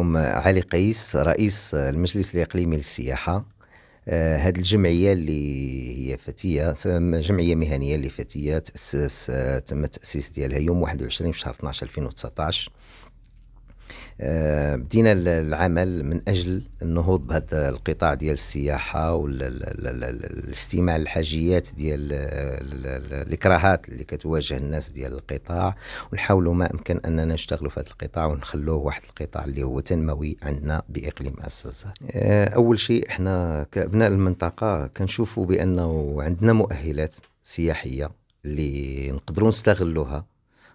معكم علي قيس رئيس المجلس الإقليمي للسياحة هذه آه، الجمعية اللي هي فتية جمعية مهنية اللي فتية تأسس آه، تم تأسيس ديالها يوم 21 في شهر 12 2019 آه، بدينا العمل من اجل النهوض بهذا القطاع ديال السياحه والاستماع للحاجيات ديال الاكراهات اللي كتواجه الناس ديال القطاع ونحاولوا ما امكن اننا نشتغلوا في هذا القطاع ونخلوه واحد القطاع اللي هو تنموي عندنا باقليم الزهر آه، اول شيء احنا كابناء المنطقه كنشوفوا بانه عندنا مؤهلات سياحيه اللي نقدروا نستغلوها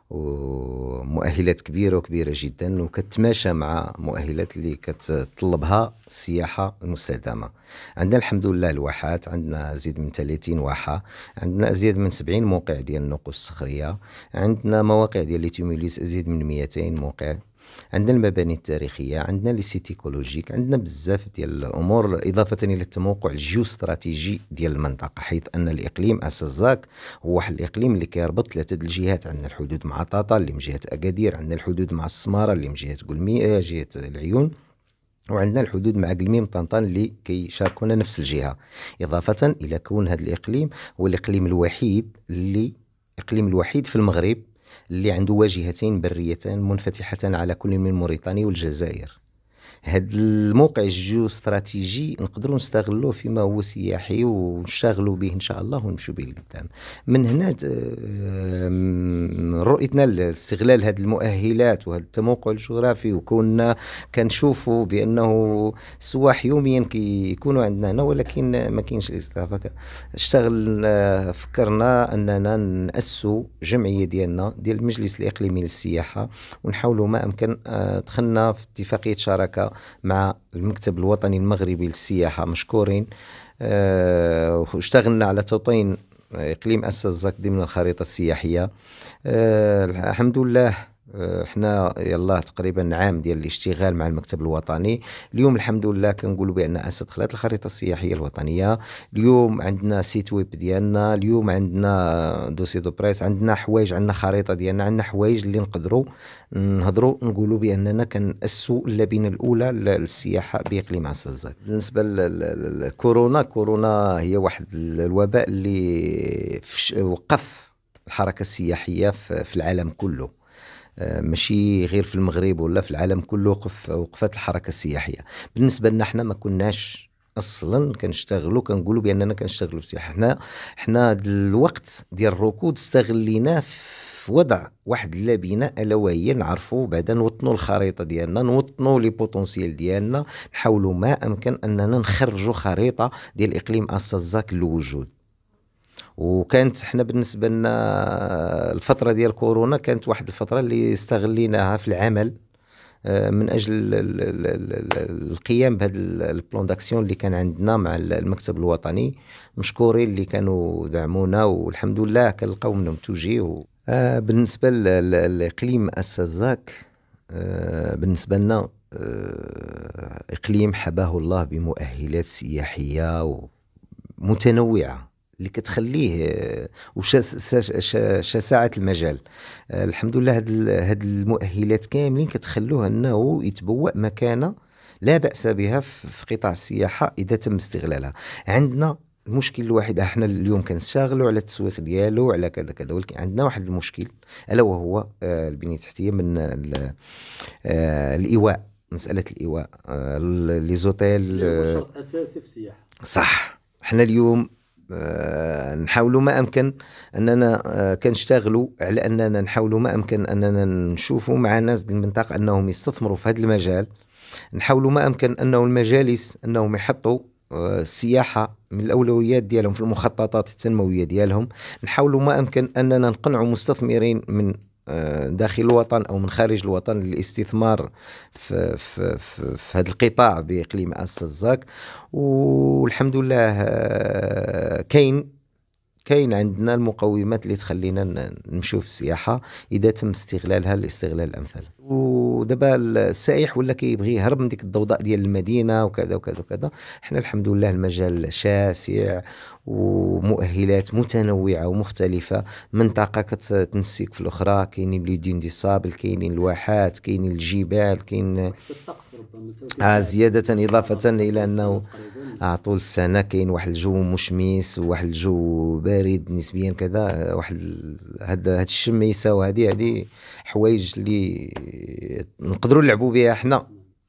ومؤهلات كبيره وكبيره جدا وكتماشى مع مؤهلات اللي كتطلبها السياحه المستدامه عندنا الحمد لله الواحات عندنا زيد من 30 واحه عندنا زيد من 70 موقع ديال النقوش الصخريه عندنا مواقع ديال ليتيوميليس ازيد من 200 موقع عندنا المباني التاريخيه عندنا لي سيت عندنا بزاف ديال الامور اضافه الى التموقع الجيوستراتيجي ديال المنطقه حيث ان الاقليم اسازاك هو واحد الاقليم اللي كيربط ثلاثه الجهات عندنا الحدود مع طاطا اللي من جهه اكادير عندنا الحدود مع السماره اللي من جهه قلميه آه، جهه العيون وعندنا الحدود مع قلميم طنطان اللي كيشاركونا نفس الجهه اضافه الى كون هذا الاقليم هو الاقليم الوحيد اللي الاقليم الوحيد في المغرب اللي عنده واجهتين بريتان منفتحتان على كل من موريتانيا والجزائر هذا الموقع الجيو استراتيجي نقدروا نستغلوه فيما هو سياحي ونشتغلوا به ان شاء الله ونمشوا به لقدام من هنا رؤيتنا لاستغلال هذه المؤهلات وهذا التموقع الجغرافي وكنا كنشوفوا بانه سواح يوميا كيكونوا عندنا هنا ولكن ما كاينش الاستضافه اشتغل فكرنا اننا ناسوا جمعيه ديالنا ديال المجلس الاقليمي للسياحه ونحاولوا ما امكن آه، دخلنا في اتفاقيه شراكه بالمشاركه مع المكتب الوطني المغربي للسياحه مشكورين آه، واشتغلنا على توطين آه، اقليم اسس زاك ضمن الخريطه السياحيه آه، الحمد لله احنا يلا تقريبا عام ديال الاشتغال مع المكتب الوطني اليوم الحمد لله كنقولوا بان دخلت الخريطه السياحيه الوطنيه اليوم عندنا سيت ويب ديالنا اليوم عندنا دوسي دو بريس عندنا حوايج عندنا خريطه ديالنا عندنا حوايج اللي نقدروا نهضروا نقولوا باننا كنأسوا اللبنه الاولى للسياحه باقليم عسى الزاك بالنسبه للكورونا كورونا هي واحد الوباء اللي وقف الحركه السياحيه في العالم كله آه، ماشي غير في المغرب ولا في العالم كله وقف وقفت الحركه السياحيه بالنسبه لنا حنا ما كناش اصلا كنشتغلوا كنقولوا باننا كنشتغلوا في السياحه حنا حنا الوقت ديال الركود استغليناه في وضع واحد اللبنه الا وهي نعرفوا بعدا نوطنوا الخريطه ديالنا نوطنوا لي بوتونسييل ديالنا نحاولوا ما امكن اننا نخرجوا خريطه ديال اقليم زاك للوجود وكانت احنا بالنسبه لنا الفتره ديال كورونا كانت واحد الفتره اللي استغليناها في العمل آه، من اجل القيام بهذا البلان داكسيون اللي كان عندنا مع المكتب الوطني مشكورين اللي كانوا دعمونا والحمد لله كنلقاو منهم توجيه آه، بالنسبه لاقليم السزاك آه، بالنسبه لنا اقليم حباه الله بمؤهلات سياحيه متنوعه اللي كتخليه وشاسعه المجال آه، الحمد لله هاد المؤهلات كاملين كتخلوه انه يتبوأ مكانه لا باس بها في قطاع السياحه اذا تم استغلالها عندنا المشكل الواحد احنا اليوم كنشتغلوا على التسويق ديالو على كذا كذا ولكن عندنا واحد المشكل الا وهو آه، البنيه التحتيه من آه، الايواء مساله الايواء لي زوتيل اساسي في السياحه صح حنا اليوم آه، نحاولوا ما امكن اننا آه، كنشتغلوا على اننا نحاولوا ما امكن اننا نشوفوا مع الناس المنطقه انهم يستثمروا في هذا المجال نحاولوا ما امكن انه المجالس انهم يحطوا آه، السياحه من الاولويات ديالهم في المخططات التنمويه ديالهم نحاولوا ما امكن اننا نقنعوا مستثمرين من داخل الوطن او من خارج الوطن للاستثمار في في في, في هذا القطاع باقليم مؤسسه الزاك والحمد لله آه، كاين كاين عندنا المقومات اللي تخلينا نمشيو في السياحه اذا تم استغلالها لاستغلال الامثل ودابا السائح ولا كيبغي يهرب من ديك الضوضاء ديال المدينه وكذا وكذا وكذا حنا الحمد لله المجال شاسع ومؤهلات متنوعه ومختلفه منطقه كتنسيك في الاخرى كاينين دين دي صابل كاينين الواحات كاينين الجبال كاين آه زياده اضافه الى انه اه طول السنه كاين واحد الجو مشمس وواحد الجو بارد نسبيا كذا واحد هاد هاد الشميسه وهادي هادي حوايج اللي نقدروا نلعبوا بها حنا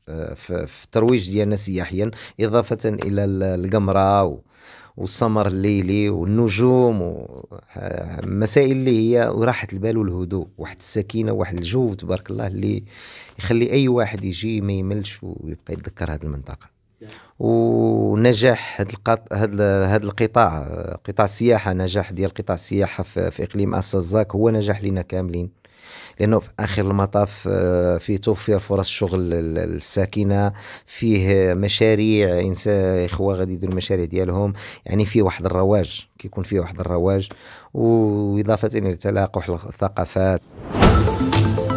آه، في الترويج ديالنا سياحيا اضافه الى القمره والسمر الليلي والنجوم ومسائل اللي هي وراحة البال والهدوء واحد السكينة واحد الجو تبارك الله اللي يخلي أي واحد يجي ما يملش ويبقى يتذكر هذه المنطقة ونجاح هذا القط... هذا القطاع قطاع السياحه نجاح ديال قطاع السياحه في, في اقليم اسازاك هو نجاح لنا كاملين لانه في اخر المطاف آه، في توفير فرص الشغل الساكنه فيه مشاريع انسان اخوه غادي يديروا المشاريع ديالهم يعني فيه واحد الرواج كيكون فيه واحد الرواج واضافه الى تلاقح الثقافات